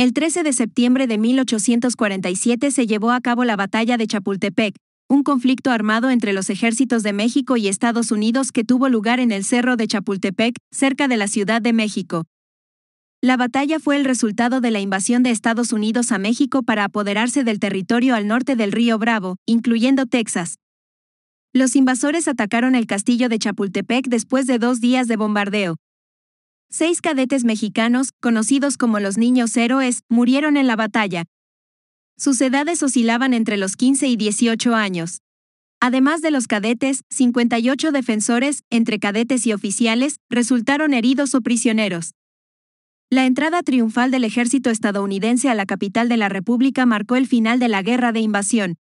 El 13 de septiembre de 1847 se llevó a cabo la Batalla de Chapultepec, un conflicto armado entre los ejércitos de México y Estados Unidos que tuvo lugar en el Cerro de Chapultepec, cerca de la Ciudad de México. La batalla fue el resultado de la invasión de Estados Unidos a México para apoderarse del territorio al norte del río Bravo, incluyendo Texas. Los invasores atacaron el castillo de Chapultepec después de dos días de bombardeo, seis cadetes mexicanos, conocidos como los niños héroes, murieron en la batalla. Sus edades oscilaban entre los 15 y 18 años. Además de los cadetes, 58 defensores, entre cadetes y oficiales, resultaron heridos o prisioneros. La entrada triunfal del ejército estadounidense a la capital de la República marcó el final de la guerra de invasión.